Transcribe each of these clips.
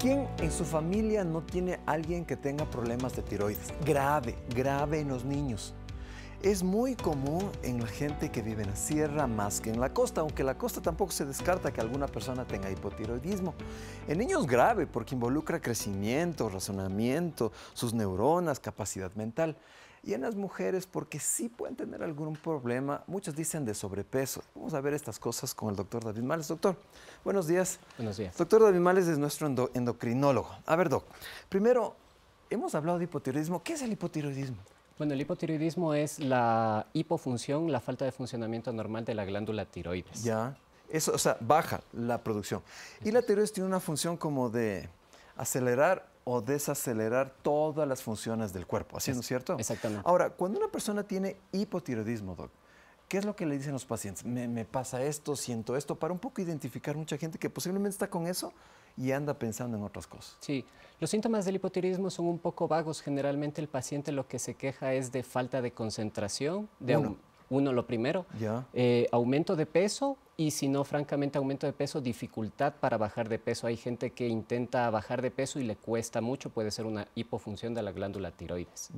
¿Quién en su familia no tiene alguien que tenga problemas de tiroides? Grave, grave en los niños. Es muy común en la gente que vive en la sierra más que en la costa, aunque en la costa tampoco se descarta que alguna persona tenga hipotiroidismo. En niños grave porque involucra crecimiento, razonamiento, sus neuronas, capacidad mental. Y en las mujeres, porque sí pueden tener algún problema, muchas dicen de sobrepeso. Vamos a ver estas cosas con el doctor David Males. Doctor, buenos días. Buenos días. Doctor David Males es nuestro endocrinólogo. A ver, doc, primero, hemos hablado de hipotiroidismo. ¿Qué es el hipotiroidismo? Bueno, el hipotiroidismo es la hipofunción, la falta de funcionamiento normal de la glándula tiroides. Ya. Eso, o sea, baja la producción. Y la tiroides tiene una función como de acelerar o desacelerar todas las funciones del cuerpo. ¿Así es, cierto? Exactamente. Ahora, cuando una persona tiene hipotiroidismo, Doc, ¿qué es lo que le dicen los pacientes? Me, pasa esto, siento esto, para un poco identificar mucha gente que posiblemente está con eso y anda pensando en otras cosas. Sí, los síntomas del hipotiroidismo son un poco vagos. Generalmente el paciente lo que se queja es de falta de concentración, de uno, lo primero, eh, aumento de peso y si no, francamente, aumento de peso, dificultad para bajar de peso. Hay gente que intenta bajar de peso y le cuesta mucho, puede ser una hipofunción de la glándula tiroides.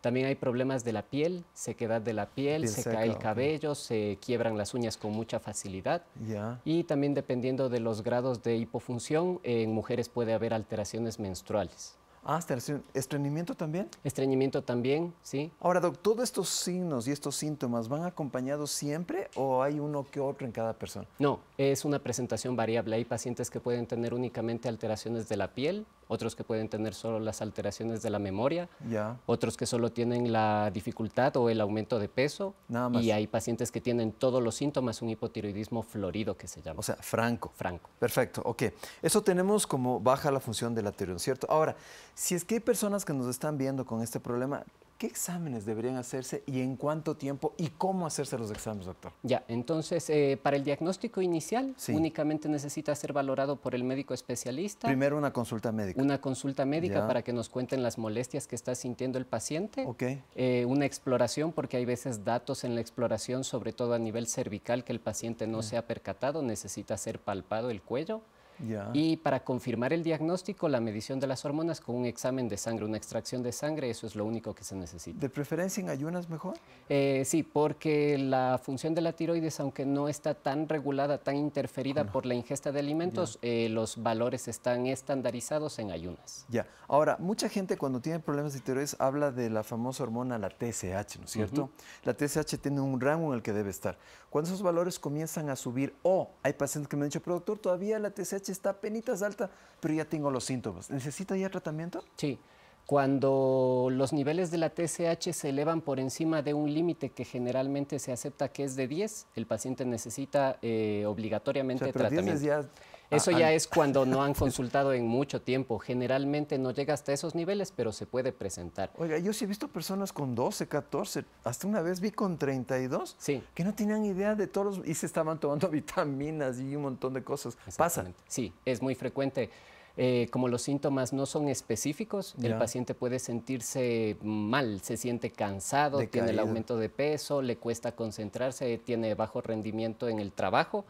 También hay problemas de la piel, sequedad de la piel, se cae el cabello, se quiebran las uñas con mucha facilidad. Y también dependiendo de los grados de hipofunción, en mujeres puede haber alteraciones menstruales. Ah, este estreñimiento también. Estreñimiento también, sí. Ahora, ¿todos estos signos y estos síntomas van acompañados siempre o hay uno que otro en cada persona? No, es una presentación variable. Hay pacientes que pueden tener únicamente alteraciones de la piel otros que pueden tener solo las alteraciones de la memoria, otros que solo tienen la dificultad o el aumento de peso, y hay pacientes que tienen todos los síntomas, un hipotiroidismo florido que se llama. O sea, franco. Franco. Perfecto, ok. Eso tenemos como baja la función de la tiroides, ¿cierto? Ahora, si es que hay personas que nos están viendo con este problema, ¿Qué exámenes deberían hacerse y en cuánto tiempo y cómo hacerse los exámenes, doctor? Ya, entonces, eh, para el diagnóstico inicial, únicamente necesita ser valorado por el médico especialista. Primero una consulta médica. Una consulta médica para que nos cuenten las molestias que está sintiendo el paciente. Ok. Eh, una exploración, porque hay veces datos en la exploración, sobre todo a nivel cervical, que el paciente no mm. se ha percatado, necesita ser palpado el cuello. Y para confirmar el diagnóstico, la medición de las hormonas con un examen de sangre, una extracción de sangre, eso es lo único que se necesita. ¿De preferencia en ayunas mejor? Eh, sí, porque la función de la tiroides, aunque no está tan regulada, tan interferida ah, por la ingesta de alimentos, eh, los valores están estandarizados en ayunas. Ya. Ahora, mucha gente cuando tiene problemas de tiroides habla de la famosa hormona, la TSH, ¿no es cierto? La TSH tiene un rango en el que debe estar. Cuando esos valores comienzan a subir, o hay pacientes que me han dicho, pero doctor, todavía la TSH está penitas alta, pero ya tengo los síntomas. ¿Necesita ya tratamiento? Sí. Cuando los niveles de la TSH se elevan por encima de un límite que generalmente se acepta que es de 10, el paciente necesita eh, obligatoriamente tratamiento. Ah, Eso ya ah. es cuando no han consultado en mucho tiempo. Generalmente no llega hasta esos niveles, pero se puede presentar. Oiga, yo sí he visto personas con 12, 14, hasta una vez vi con 32, que no tenían idea de todos y se estaban tomando vitaminas y un montón de cosas. Pasa. Sí, es muy frecuente. Eh, como los síntomas no son específicos, el paciente puede sentirse mal, se siente cansado, tiene el aumento de peso, le cuesta concentrarse, tiene bajo rendimiento en el trabajo.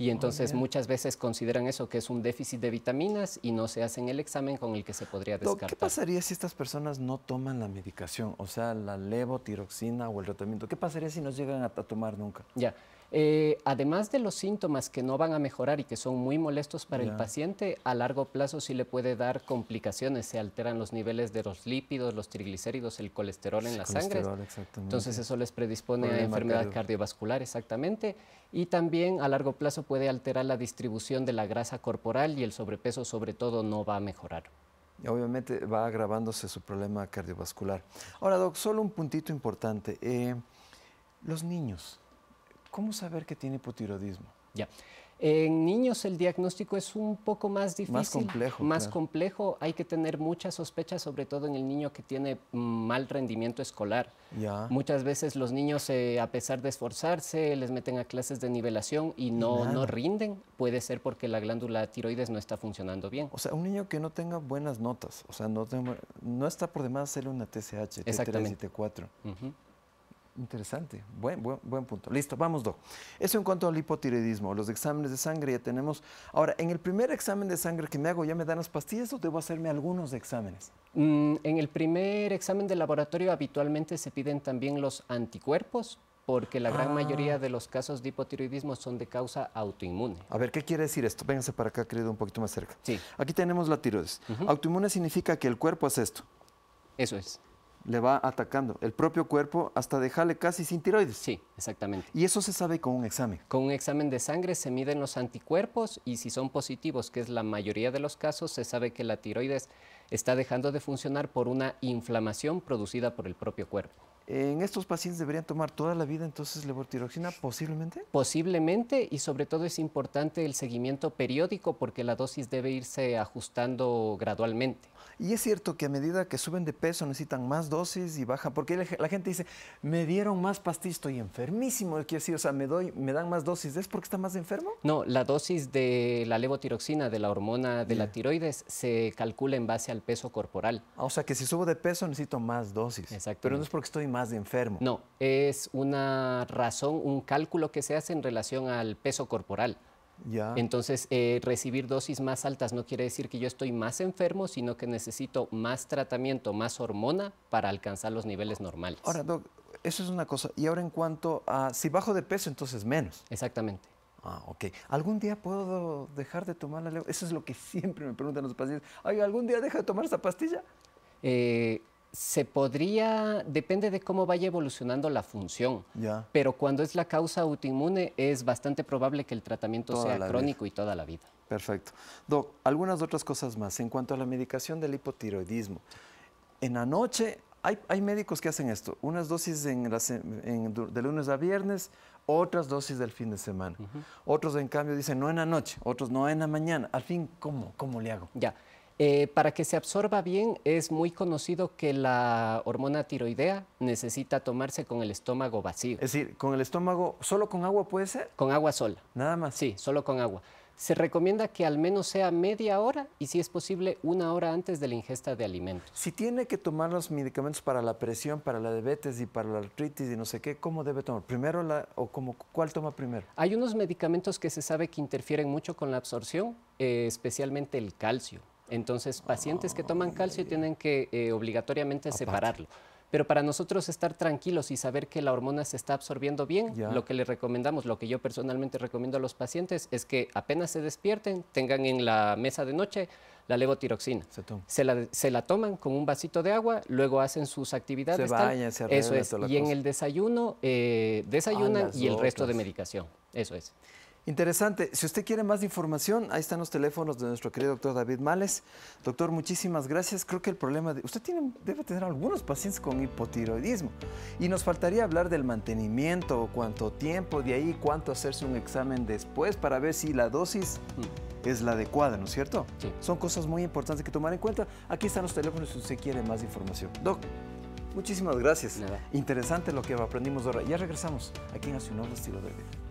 Y entonces muchas veces consideran eso que es un déficit de vitaminas y no se hacen el examen con el que se podría descartar. ¿Qué pasaría si estas personas no toman la medicación? O sea, la levotiroxina o el tratamiento. ¿Qué pasaría si no llegan a, tomar nunca? Ya. Eh, además de los síntomas que no van a mejorar y que son muy molestos para el paciente, a largo plazo sí le puede dar complicaciones. Se alteran los niveles de los lípidos, los triglicéridos, el colesterol en la sangre. Entonces eso les predispone a enfermedad cardiovascular, exactamente. Y también a largo plazo puede alterar la distribución de la grasa corporal y el sobrepeso sobre todo no va a mejorar obviamente va agravándose su problema cardiovascular. Ahora, Doc, solo un puntito importante. Eh, los niños, ¿Cómo saber que tiene hipotiroidismo? Ya. En niños el diagnóstico es un poco más difícil. Más complejo. Más complejo. Hay que tener muchas sospechas, sobre todo en el niño que tiene mal rendimiento escolar. Ya. Muchas veces los niños, eh, a pesar de esforzarse, les meten a clases de nivelación y no, no rinden. Puede ser porque la glándula tiroides no está funcionando bien. O sea, un niño que no tenga buenas notas, o sea, no, no está por demás hacerle una TSH, T3 y T4. Exactamente. Interesante, buen, buen, punto. Listo, vamos, dos. Eso en cuanto al hipotiroidismo, los exámenes de sangre ya tenemos. Ahora, en el primer examen de sangre que me hago, ¿ya me dan las pastillas o debo hacerme algunos exámenes? Mm, en el primer examen de laboratorio habitualmente se piden también los anticuerpos, porque la gran mayoría ah. de los casos de hipotiroidismo son de causa autoinmune. A ver, ¿qué quiere decir esto? Vénganse para acá, querido, un poquito más cerca. Sí. Aquí tenemos la tiroides. Autoinmune significa que el cuerpo hace esto. Eso es le va atacando el propio cuerpo hasta dejarle casi sin tiroides. Sí, exactamente. ¿Y eso se sabe con un examen? Con un examen de sangre se miden los anticuerpos y si son positivos, que es la mayoría de los casos, se sabe que la tiroides está dejando de funcionar por una inflamación producida por el propio cuerpo. ¿En estos pacientes deberían tomar toda la vida entonces levotiroxina posiblemente? Posiblemente y sobre todo es importante el seguimiento periódico porque la dosis debe irse ajustando gradualmente. Y es cierto que a medida que suben de peso necesitan más dosis y bajan, porque la gente dice, me dieron más pastillas, estoy enfermísimo, que decir, o sea, me, doy, me dan más dosis, ¿es porque está más enfermo? No, la dosis de la levotiroxina, de la hormona de la tiroides, se calcula en base al peso corporal. Ah, o sea, que si subo de peso necesito más dosis. Exacto. Pero no es porque estoy más enfermo. No, es una razón, un cálculo que se hace en relación al peso corporal. Entonces, eh, recibir dosis más altas no quiere decir que yo estoy más enfermo, sino que necesito más tratamiento, más hormona para alcanzar los niveles normales. Ahora, Doc, eso es una cosa. Y ahora en cuanto a, si bajo de peso, entonces menos. Exactamente. Ah, ok. ¿Algún día puedo dejar de tomar la leo? Eso es lo que siempre me preguntan los pacientes. Ay, ¿algún día deja de tomar esa pastilla? Eh, se podría, depende de cómo vaya evolucionando la función, pero cuando es la causa autoinmune es bastante probable que el tratamiento sea crónico y toda la vida. Perfecto. Doc, algunas otras cosas más. En cuanto a la medicación del hipotiroidismo, en la noche hay, médicos que hacen esto, unas dosis de lunes a viernes, otras dosis del fin de semana. Otros, en cambio, dicen no en la noche, otros no en la mañana. Al fin, ¿cómo? ¿Cómo le hago? Ya. Eh, para que se absorba bien, es muy conocido que la hormona tiroidea necesita tomarse con el estómago vacío. Es decir, con el estómago, ¿solo con agua puede ser? Con agua sola. Nada más. Sí, solo con agua. Se recomienda que al menos sea media hora y si es posible una hora antes de la ingesta de alimentos. Si tiene que tomar los medicamentos para la presión, para la diabetes y para la artritis y no sé qué, ¿cómo debe tomar? ¿Primero o cuál toma primero? Hay unos medicamentos que se sabe que interfieren mucho con la absorción, eh, especialmente el calcio. Entonces, pacientes que toman calcio tienen que eh, obligatoriamente separarlo. Pero para nosotros estar tranquilos y saber que la hormona se está absorbiendo bien, lo que le recomendamos, lo que yo personalmente recomiendo a los pacientes es que apenas se despierten, tengan en la mesa de noche la levotiroxina. Se, la, toman con un vasito de agua, luego hacen sus actividades. Eso es. y en el desayuno, eh, desayunan y el resto de medicación. Eso es. Interesante. Si usted quiere más información, ahí están los teléfonos de nuestro querido doctor David Males. Doctor, muchísimas gracias. Creo que el problema de. Usted tiene, debe tener algunos pacientes con hipotiroidismo. Y nos faltaría hablar del mantenimiento, cuánto tiempo, de ahí cuánto hacerse un examen después para ver si la dosis. Mm. es la adecuada, ¿no es cierto? Sí. Son cosas muy importantes que tomar en cuenta. Aquí están los teléfonos si usted quiere más información. Doc, muchísimas gracias. Interesante lo que aprendimos ahora. Ya regresamos aquí en Nacional Estilo de Vida.